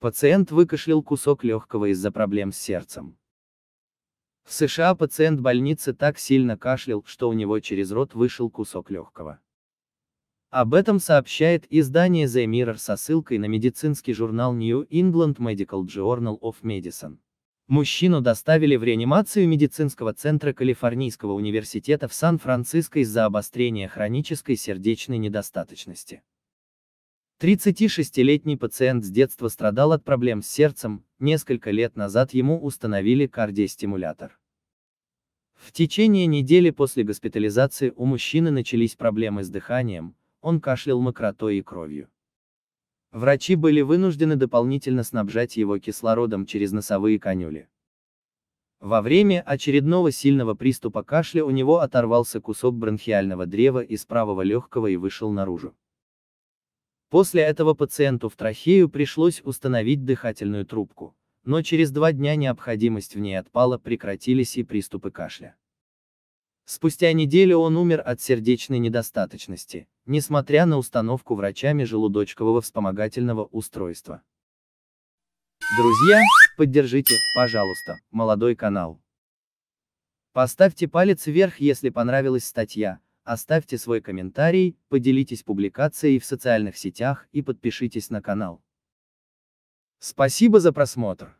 Пациент выкашлял кусок легкого из-за проблем с сердцем. В США пациент больницы так сильно кашлял, что у него через рот вышел кусок легкого. Об этом сообщает издание The Mirror со ссылкой на медицинский журнал New England Medical Journal of Medicine. Мужчину доставили в реанимацию медицинского центра Калифорнийского университета в Сан-Франциско из-за обострения хронической сердечной недостаточности. 36-летний пациент с детства страдал от проблем с сердцем, несколько лет назад ему установили кардиостимулятор. В течение недели после госпитализации у мужчины начались проблемы с дыханием, он кашлял мокротой и кровью. Врачи были вынуждены дополнительно снабжать его кислородом через носовые конюли. Во время очередного сильного приступа кашля у него оторвался кусок бронхиального древа из правого легкого и вышел наружу. После этого пациенту в трахею пришлось установить дыхательную трубку, но через два дня необходимость в ней отпала, прекратились и приступы кашля. Спустя неделю он умер от сердечной недостаточности, несмотря на установку врачами желудочкового вспомогательного устройства. Друзья, поддержите, пожалуйста, молодой канал. Поставьте палец вверх, если понравилась статья, оставьте свой комментарий, поделитесь публикацией в социальных сетях и подпишитесь на канал. Спасибо за просмотр.